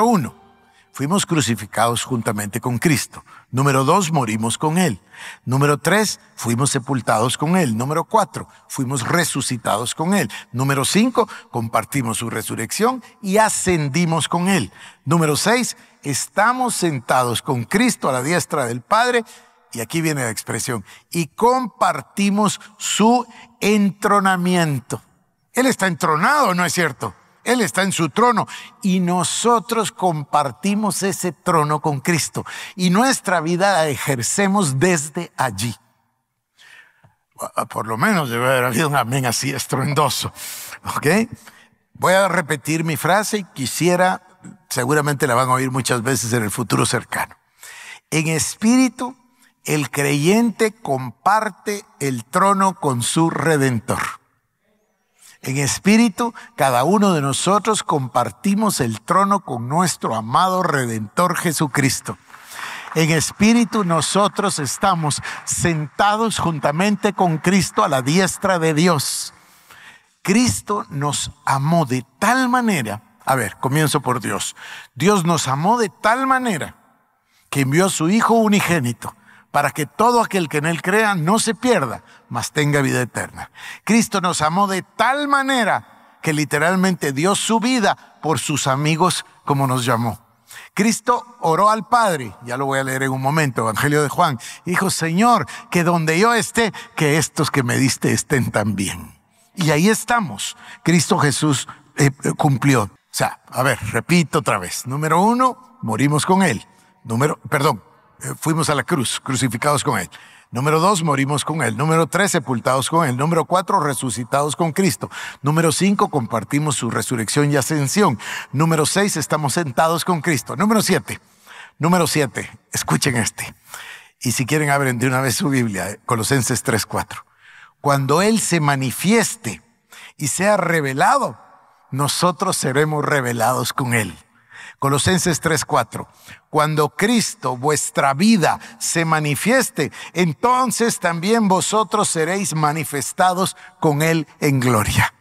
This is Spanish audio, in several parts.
número uno, fuimos crucificados juntamente con Cristo. Número dos, morimos con Él. Número tres, fuimos sepultados con Él. Número cuatro, fuimos resucitados con Él. Número cinco, compartimos su resurrección y ascendimos con Él. Número seis, estamos sentados con Cristo a la diestra del Padre. Y aquí viene la expresión. Y compartimos su entronamiento. Él está entronado, ¿no es cierto? Él está en su trono y nosotros compartimos ese trono con Cristo y nuestra vida la ejercemos desde allí. Ah, por lo menos debe haber habido un amén así estruendoso. ¿Ok? Voy a repetir mi frase y quisiera, seguramente la van a oír muchas veces en el futuro cercano. En espíritu, el creyente comparte el trono con su redentor. En espíritu, cada uno de nosotros compartimos el trono con nuestro amado Redentor Jesucristo. En espíritu nosotros estamos sentados juntamente con Cristo a la diestra de Dios. Cristo nos amó de tal manera, a ver, comienzo por Dios. Dios nos amó de tal manera que envió a su Hijo unigénito para que todo aquel que en Él crea no se pierda, mas tenga vida eterna. Cristo nos amó de tal manera que literalmente dio su vida por sus amigos, como nos llamó. Cristo oró al Padre, ya lo voy a leer en un momento, Evangelio de Juan, dijo, Señor, que donde yo esté, que estos que me diste estén también. Y ahí estamos, Cristo Jesús eh, eh, cumplió. O sea, a ver, repito otra vez. Número uno, morimos con Él. Número, perdón, eh, fuimos a la cruz, crucificados con Él. Número dos, morimos con Él. Número tres, sepultados con Él. Número cuatro, resucitados con Cristo. Número cinco, compartimos su resurrección y ascensión. Número seis, estamos sentados con Cristo. Número siete, número siete, escuchen este. Y si quieren, abren de una vez su Biblia, eh, Colosenses 3:4. Cuando Él se manifieste y sea revelado, nosotros seremos revelados con Él. Colosenses 3:4. Cuando Cristo, vuestra vida, se manifieste, entonces también vosotros seréis manifestados con Él en gloria.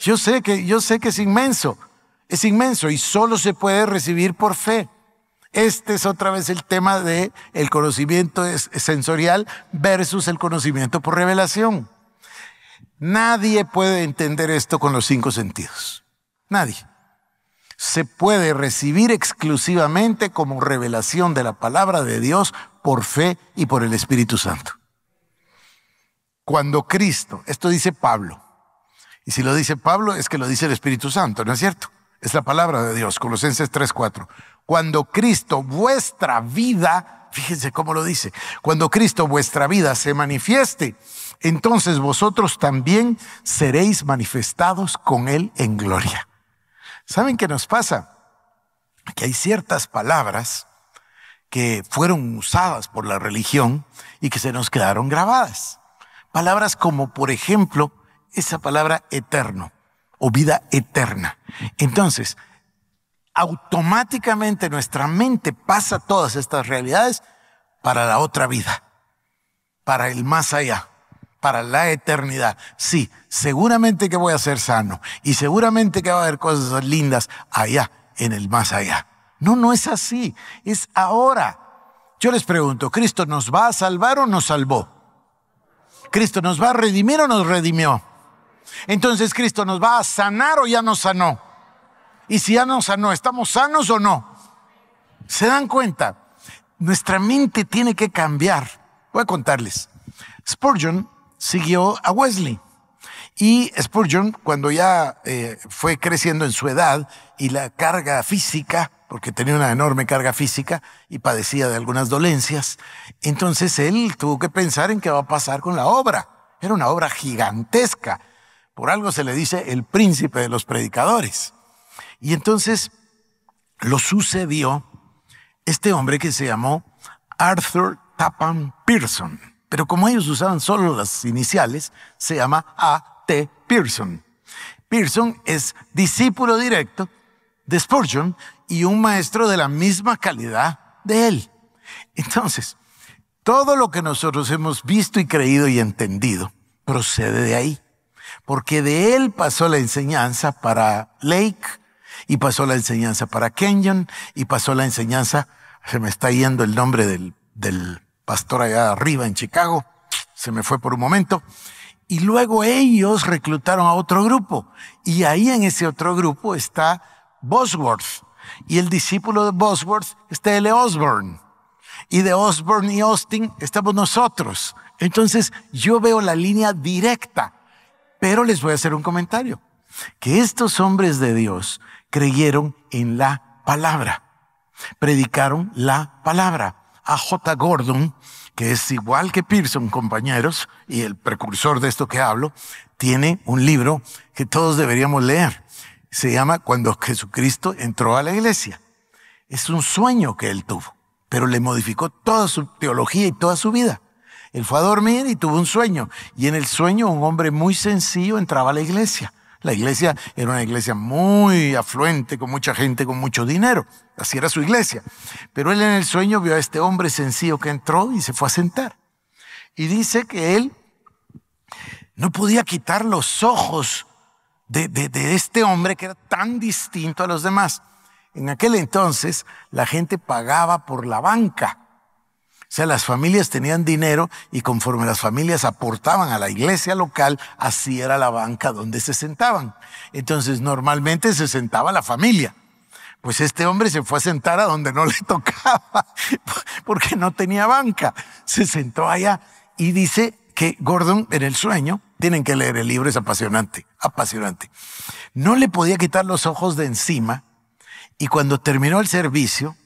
Yo sé que, yo sé que es inmenso, es inmenso y solo se puede recibir por fe. Este es otra vez el tema de el conocimiento sensorial versus el conocimiento por revelación. Nadie puede entender esto con los cinco sentidos. Nadie se puede recibir exclusivamente como revelación de la palabra de Dios por fe y por el Espíritu Santo. Cuando Cristo, esto dice Pablo, y si lo dice Pablo es que lo dice el Espíritu Santo, ¿no es cierto? Es la palabra de Dios, Colosenses 3:4. Cuando Cristo, vuestra vida, fíjense cómo lo dice, cuando Cristo, vuestra vida, se manifieste, entonces vosotros también seréis manifestados con Él en gloria. ¿Saben qué nos pasa? Que hay ciertas palabras que fueron usadas por la religión y que se nos quedaron grabadas. Palabras como, por ejemplo, esa palabra eterno o vida eterna. Entonces, automáticamente nuestra mente pasa todas estas realidades para la otra vida, para el más allá para la eternidad. Sí, seguramente que voy a ser sano y seguramente que va a haber cosas lindas allá, en el más allá. No, no es así, es ahora. Yo les pregunto, ¿Cristo nos va a salvar o nos salvó? ¿Cristo nos va a redimir o nos redimió? Entonces, ¿Cristo nos va a sanar o ya nos sanó? Y si ya nos sanó, ¿estamos sanos o no? ¿Se dan cuenta? Nuestra mente tiene que cambiar. Voy a contarles. Spurgeon siguió a Wesley. Y Spurgeon, cuando ya eh, fue creciendo en su edad y la carga física, porque tenía una enorme carga física y padecía de algunas dolencias, entonces él tuvo que pensar en qué va a pasar con la obra. Era una obra gigantesca. Por algo se le dice el príncipe de los predicadores. Y entonces lo sucedió este hombre que se llamó Arthur Tappan Pearson. Pero como ellos usaban solo las iniciales, se llama A.T. Pearson. Pearson es discípulo directo de Spurgeon y un maestro de la misma calidad de él. Entonces, todo lo que nosotros hemos visto y creído y entendido procede de ahí, porque de él pasó la enseñanza para Lake y pasó la enseñanza para Kenyon y pasó la enseñanza, se me está yendo el nombre del, del pastor allá arriba en Chicago, se me fue por un momento. Y luego ellos reclutaron a otro grupo. Y ahí en ese otro grupo está Bosworth. Y el discípulo de Bosworth está L. Osborne. Y de Osborne y Austin estamos nosotros. Entonces yo veo la línea directa. Pero les voy a hacer un comentario. Que estos hombres de Dios creyeron en la palabra. Predicaron la palabra a J. Gordon, que es igual que Pearson, compañeros, y el precursor de esto que hablo, tiene un libro que todos deberíamos leer. Se llama Cuando Jesucristo entró a la iglesia. Es un sueño que él tuvo, pero le modificó toda su teología y toda su vida. Él fue a dormir y tuvo un sueño, y en el sueño un hombre muy sencillo entraba a la iglesia la iglesia era una iglesia muy afluente, con mucha gente, con mucho dinero. Así era su iglesia. Pero él en el sueño vio a este hombre sencillo que entró y se fue a sentar. Y dice que él no podía quitar los ojos de, este hombre que era tan distinto a los demás. En aquel entonces la gente pagaba por la banca sea, las familias tenían dinero y conforme las familias aportaban a la iglesia local, así era la banca donde se sentaban. Entonces, normalmente se sentaba la familia. Pues este hombre se fue a sentar a donde no le tocaba, porque no tenía banca. Se sentó allá y dice que Gordon, en el sueño, tienen que leer el libro, es apasionante, apasionante. No le podía quitar los ojos de encima y cuando terminó el servicio,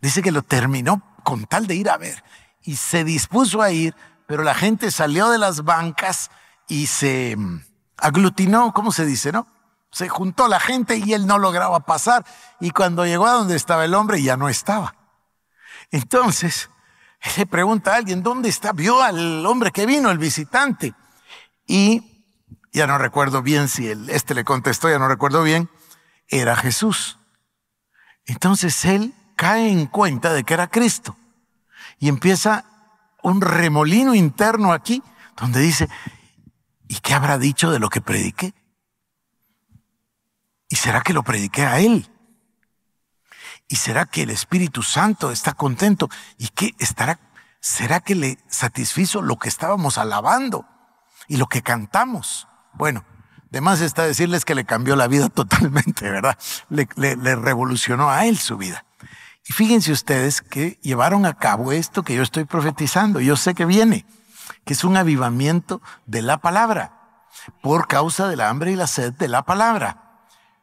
dice que lo terminó con tal de ir a ver. Y se dispuso a ir, pero la gente salió de las bancas y se mm, aglutinó, ¿cómo se dice, no? Se juntó la gente y él no lograba pasar. Y cuando llegó a donde estaba el hombre, ya no estaba. Entonces, le pregunta a alguien, ¿dónde está? Vio al hombre que vino, el visitante. Y ya no recuerdo bien si él, este le contestó, ya no recuerdo bien, era Jesús. Entonces él cae en cuenta de que era Cristo. Y empieza un remolino interno aquí donde dice, ¿y qué habrá dicho de lo que prediqué? ¿Y será que lo prediqué a él? ¿Y será que el Espíritu Santo está contento? ¿Y qué estará? ¿Será que le satisfizo lo que estábamos alabando y lo que cantamos? Bueno, más está decirles que le cambió la vida totalmente, ¿verdad? Le, le revolucionó a él su vida. Y fíjense ustedes que llevaron a cabo esto que yo estoy profetizando. Yo sé que viene, que es un avivamiento de la palabra, por causa del hambre y la sed de la palabra.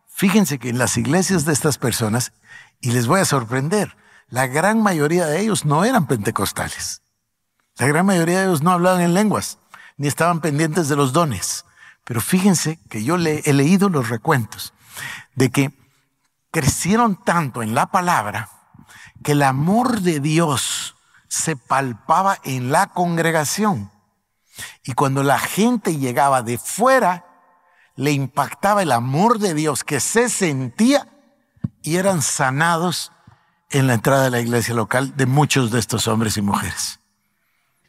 Fíjense que en las iglesias de estas personas, y les voy a sorprender, la gran mayoría de ellos no eran pentecostales. La gran mayoría de ellos no hablaban en lenguas, ni estaban pendientes de los dones. Pero fíjense que yo le, he leído los recuentos de que crecieron tanto en la palabra, que el amor de Dios se palpaba en la congregación. Y cuando la gente llegaba de fuera, le impactaba el amor de Dios que se sentía y eran sanados en la entrada de la iglesia local de muchos de estos hombres y mujeres.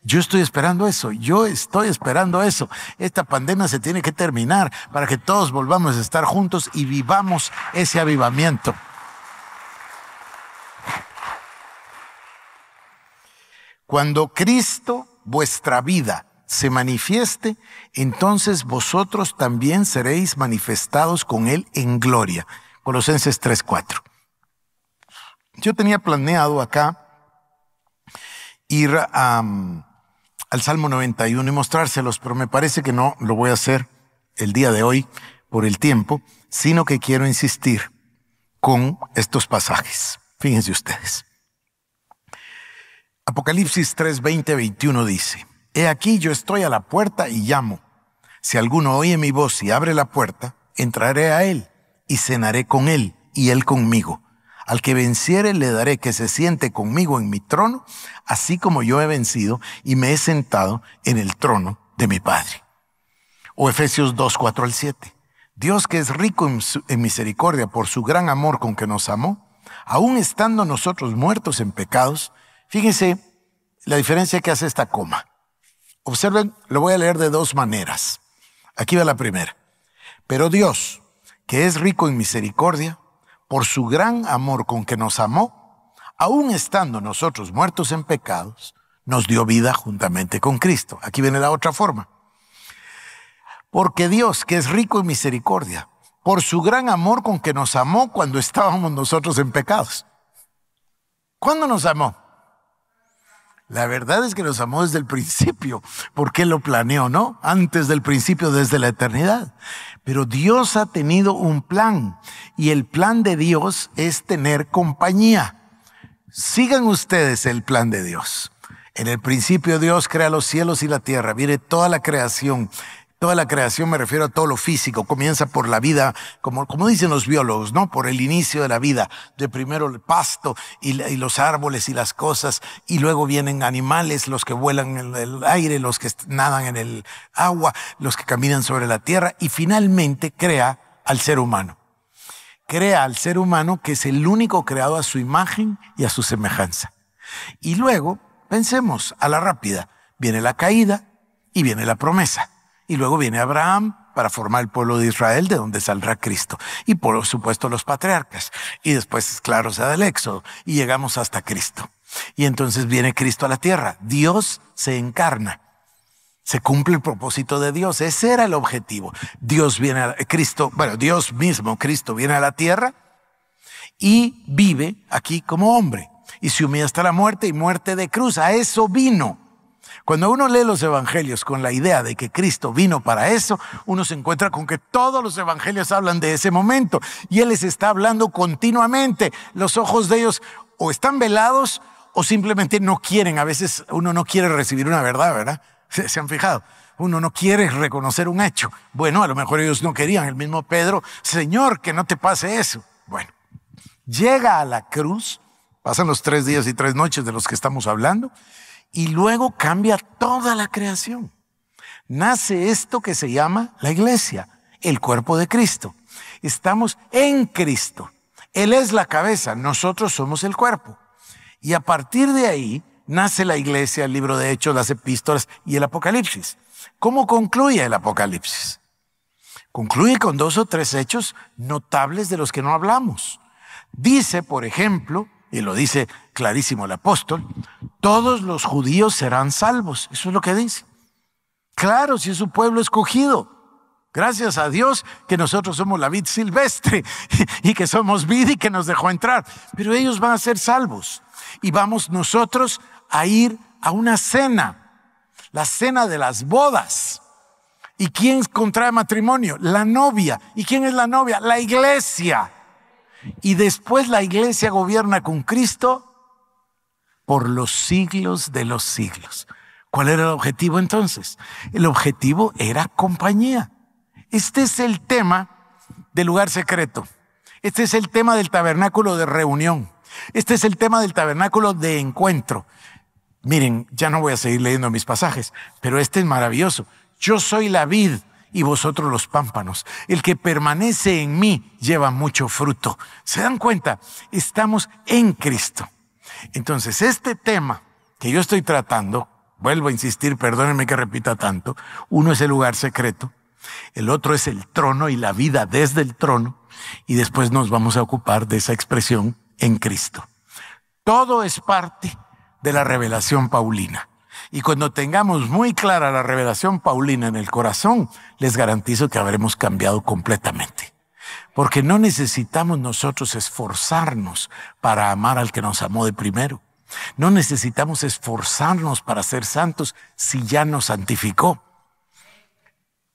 Yo estoy esperando eso, yo estoy esperando eso. Esta pandemia se tiene que terminar para que todos volvamos a estar juntos y vivamos ese avivamiento. Cuando Cristo, vuestra vida, se manifieste, entonces vosotros también seréis manifestados con Él en gloria. Colosenses 3:4. Yo tenía planeado acá ir al Salmo 91 y mostrárselos, pero me parece que no lo voy a hacer el día de hoy por el tiempo, sino que quiero insistir con estos pasajes. Fíjense ustedes. Apocalipsis 3, 20, 21 dice, He aquí yo estoy a la puerta y llamo. Si alguno oye mi voz y abre la puerta, entraré a él y cenaré con él y él conmigo. Al que venciere le daré que se siente conmigo en mi trono, así como yo he vencido y me he sentado en el trono de mi Padre. O Efesios 2, al 7. Dios que es rico en, en misericordia por su gran amor con que nos amó, aun estando nosotros muertos en pecados, Fíjense la diferencia que hace esta coma. Observen, lo voy a leer de dos maneras. Aquí va la primera. Pero Dios, que es rico en misericordia, por su gran amor con que nos amó, aun estando nosotros muertos en pecados, nos dio vida juntamente con Cristo. Aquí viene la otra forma. Porque Dios, que es rico en misericordia, por su gran amor con que nos amó cuando estábamos nosotros en pecados. ¿Cuándo nos amó? La verdad es que los amó desde el principio, porque lo planeó, ¿no? Antes del principio, desde la eternidad. Pero Dios ha tenido un plan y el plan de Dios es tener compañía. Sigan ustedes el plan de Dios. En el principio Dios crea los cielos y la tierra, mire toda la creación Toda la creación, me refiero a todo lo físico, comienza por la vida, como, dicen los biólogos, ¿no? Por el inicio de la vida, de primero el pasto y los árboles y las cosas, y luego vienen animales, los que vuelan en el aire, los que nadan en el agua, los que caminan sobre la tierra, y finalmente crea al ser humano. Crea al ser humano que es el único creado a su imagen y a su semejanza. Y luego, pensemos a la rápida, viene la caída y viene la promesa. Y luego viene Abraham para formar el pueblo de Israel, de donde saldrá Cristo. Y por supuesto los patriarcas. Y después, claro, se da el éxodo. Y llegamos hasta Cristo. Y entonces viene Cristo a la tierra. Dios se encarna. Se cumple el propósito de Dios. Ese era el objetivo. Dios viene a Cristo, bueno, Dios mismo, Cristo viene a la tierra y vive aquí como hombre. Y se humilla hasta la muerte y muerte de cruz. A eso vino. Cuando uno lee los evangelios con la idea de que Cristo vino para eso, uno se encuentra con que todos los evangelios hablan de ese momento y Él les está hablando continuamente. Los ojos de ellos o están velados o simplemente no quieren. A veces uno no quiere recibir una verdad, ¿verdad? ¿Se, han fijado? Uno no quiere reconocer un hecho. Bueno, a lo mejor ellos no querían. El mismo Pedro, Señor, que no te pase eso. Bueno, llega a la cruz, pasan los tres días y tres noches de los que estamos hablando y luego cambia toda la creación. Nace esto que se llama la iglesia, el cuerpo de Cristo. Estamos en Cristo. Él es la cabeza, nosotros somos el cuerpo. Y a partir de ahí nace la iglesia, el libro de Hechos, las epístolas y el Apocalipsis. ¿Cómo concluye el Apocalipsis? Concluye con dos o tres hechos notables de los que no hablamos. Dice, por ejemplo, y lo dice clarísimo el apóstol, todos los judíos serán salvos. Eso es lo que dice. Claro, si es un pueblo escogido. Gracias a Dios que nosotros somos la vid silvestre y que somos vid y que nos dejó entrar. Pero ellos van a ser salvos y vamos nosotros a ir a una cena, la cena de las bodas. ¿Y quién contrae matrimonio? La novia. ¿Y quién es la novia? La iglesia y después la iglesia gobierna con Cristo por los siglos de los siglos. ¿Cuál era el objetivo entonces? El objetivo era compañía. Este es el tema del lugar secreto. Este es el tema del tabernáculo de reunión. Este es el tema del tabernáculo de encuentro. Miren, ya no voy a seguir leyendo mis pasajes, pero este es maravilloso. Yo soy la vid, y vosotros los pámpanos. El que permanece en mí lleva mucho fruto. ¿Se dan cuenta? Estamos en Cristo. Entonces, este tema que yo estoy tratando, vuelvo a insistir, perdónenme que repita tanto, uno es el lugar secreto, el otro es el trono y la vida desde el trono, y después nos vamos a ocupar de esa expresión en Cristo. Todo es parte de la revelación paulina. Y cuando tengamos muy clara la revelación paulina en el corazón, les garantizo que habremos cambiado completamente. Porque no necesitamos nosotros esforzarnos para amar al que nos amó de primero. No necesitamos esforzarnos para ser santos si ya nos santificó.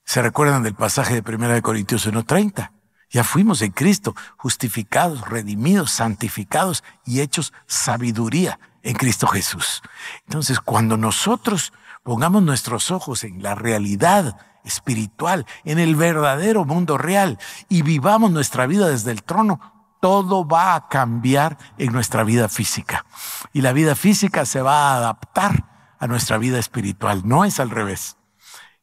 ¿Se recuerdan del pasaje de 1 de Corintios 1.30? Ya fuimos en Cristo, justificados, redimidos, santificados y hechos sabiduría en Cristo Jesús. Entonces, cuando nosotros pongamos nuestros ojos en la realidad espiritual, en el verdadero mundo real y vivamos nuestra vida desde el trono, todo va a cambiar en nuestra vida física. Y la vida física se va a adaptar a nuestra vida espiritual. No es al revés.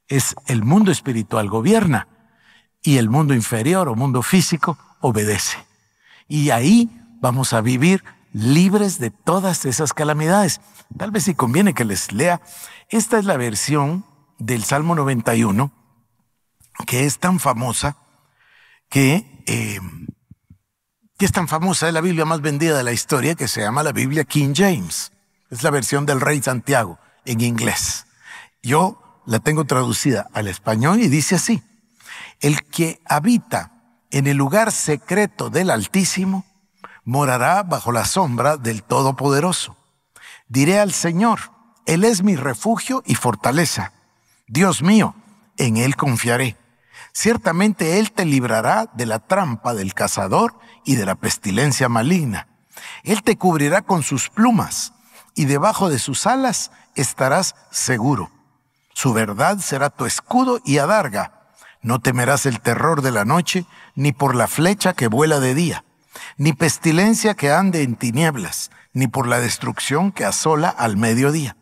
Es el mundo espiritual gobierna y el mundo inferior o mundo físico obedece. Y ahí vamos a vivir libres de todas esas calamidades. Tal vez si conviene que les lea, esta es la versión del Salmo 91, que es tan famosa, que, eh, que es tan famosa, es la Biblia más vendida de la historia, que se llama la Biblia King James. Es la versión del Rey Santiago en inglés. Yo la tengo traducida al español y dice así, el que habita en el lugar secreto del Altísimo, morará bajo la sombra del Todopoderoso. Diré al Señor, Él es mi refugio y fortaleza. Dios mío, en Él confiaré. Ciertamente Él te librará de la trampa del cazador y de la pestilencia maligna. Él te cubrirá con sus plumas y debajo de sus alas estarás seguro. Su verdad será tu escudo y adarga. No temerás el terror de la noche, ni por la flecha que vuela de día ni pestilencia que ande en tinieblas, ni por la destrucción que asola al mediodía.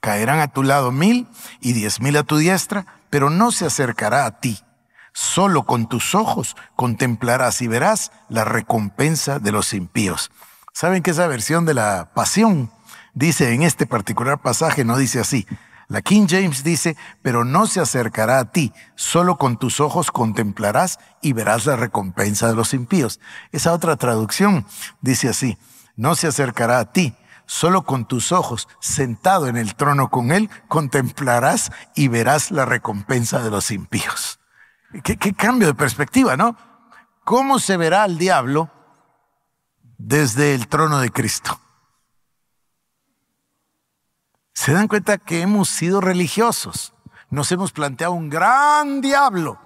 Caerán a tu lado mil y diez mil a tu diestra, pero no se acercará a ti. Solo con tus ojos contemplarás y verás la recompensa de los impíos. ¿Saben que esa versión de la pasión dice en este particular pasaje, no dice así, la King James dice, pero no se acercará a ti, solo con tus ojos contemplarás y verás la recompensa de los impíos. Esa otra traducción dice así, no se acercará a ti, solo con tus ojos, sentado en el trono con él, contemplarás y verás la recompensa de los impíos. Qué, cambio de perspectiva, ¿no? ¿Cómo se verá al diablo desde el trono de Cristo? Se dan cuenta que hemos sido religiosos. Nos hemos planteado un gran diablo.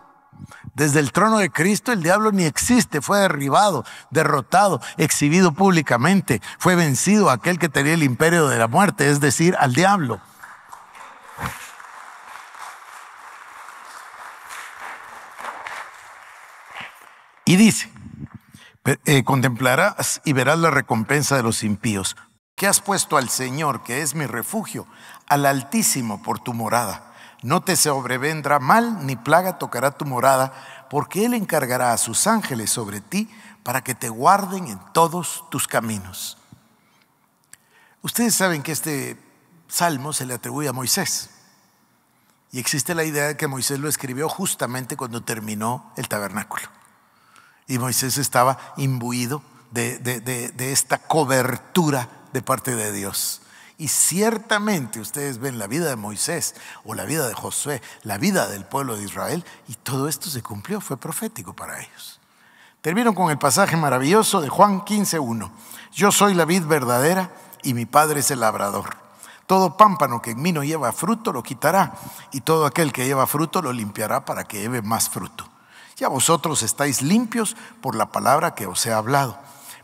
Desde el trono de Cristo el diablo ni existe, fue derribado, derrotado, exhibido públicamente, fue vencido aquel que tenía el imperio de la muerte, es decir, al diablo. Y dice, eh, contemplarás y verás la recompensa de los impíos, que has puesto al Señor, que es mi refugio, al Altísimo por tu morada. No te sobrevendrá mal, ni plaga tocará tu morada, porque Él encargará a sus ángeles sobre ti para que te guarden en todos tus caminos. Ustedes saben que este salmo se le atribuye a Moisés. Y existe la idea de que Moisés lo escribió justamente cuando terminó el tabernáculo. Y Moisés estaba imbuido de, de, de esta cobertura de parte de Dios. Y ciertamente ustedes ven la vida de Moisés o la vida de Josué, la vida del pueblo de Israel, y todo esto se cumplió, fue profético para ellos. Termino con el pasaje maravilloso de Juan 15.1. Yo soy la vid verdadera y mi padre es el labrador. Todo pámpano que en mí no lleva fruto lo quitará, y todo aquel que lleva fruto lo limpiará para que lleve más fruto. Ya vosotros estáis limpios por la palabra que os he hablado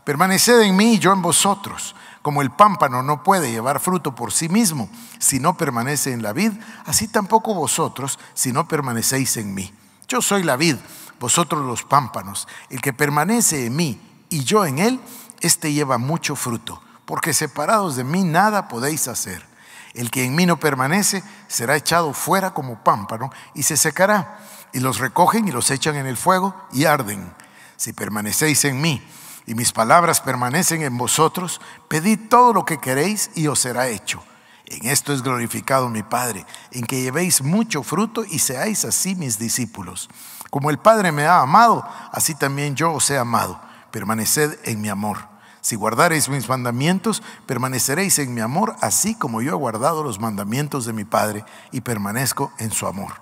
Permaneced en mí y yo en vosotros. Como el pámpano no puede llevar fruto por sí mismo si no permanece en la vid, así tampoco vosotros si no permanecéis en mí. Yo soy la vid, vosotros los pámpanos. El que permanece en mí y yo en él, éste lleva mucho fruto, porque separados de mí nada podéis hacer. El que en mí no permanece será echado fuera como pámpano y se secará. Y los recogen y los echan en el fuego y arden. Si permanecéis en mí, y mis palabras permanecen en vosotros, pedid todo lo que queréis y os será hecho. En esto es glorificado mi Padre, en que llevéis mucho fruto y seáis así mis discípulos. Como el Padre me ha amado, así también yo os he amado. Permaneced en mi amor. Si guardareis mis mandamientos, permaneceréis en mi amor, así como yo he guardado los mandamientos de mi Padre y permanezco en su amor.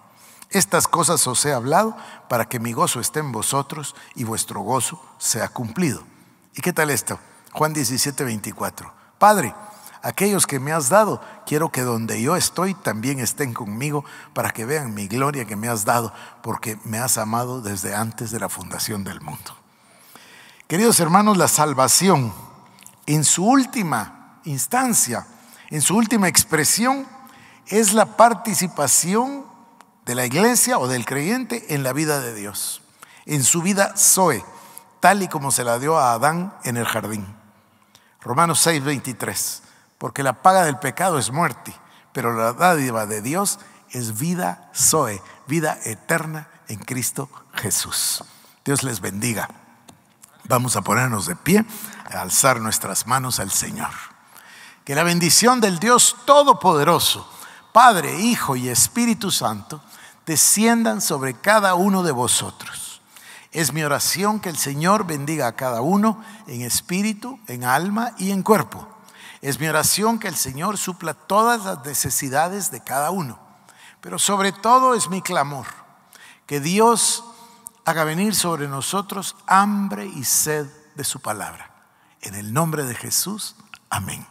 Estas cosas os he hablado para que mi gozo esté en vosotros y vuestro gozo sea cumplido. ¿Y qué tal esto? Juan 17, 24. Padre, aquellos que me has dado, quiero que donde yo estoy también estén conmigo para que vean mi gloria que me has dado, porque me has amado desde antes de la fundación del mundo. Queridos hermanos, la salvación en su última instancia, en su última expresión, es la participación de la iglesia o del creyente en la vida de Dios, en su vida Zoe tal y como se la dio a Adán en el jardín. Romanos 6:23, porque la paga del pecado es muerte, pero la dádiva de Dios es vida Zoe, vida eterna en Cristo Jesús. Dios les bendiga. Vamos a ponernos de pie, a alzar nuestras manos al Señor. Que la bendición del Dios Todopoderoso, Padre, Hijo y Espíritu Santo, desciendan sobre cada uno de vosotros es mi oración que el Señor bendiga a cada uno en espíritu, en alma y en cuerpo. Es mi oración que el Señor supla todas las necesidades de cada uno. Pero sobre todo es mi clamor que Dios haga venir sobre nosotros hambre y sed de su palabra. En el nombre de Jesús, amén.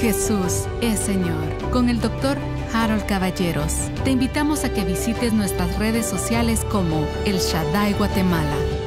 Jesús es Señor. Con el doctor Harold Caballeros. Te invitamos a que visites nuestras redes sociales como El Shaddai Guatemala.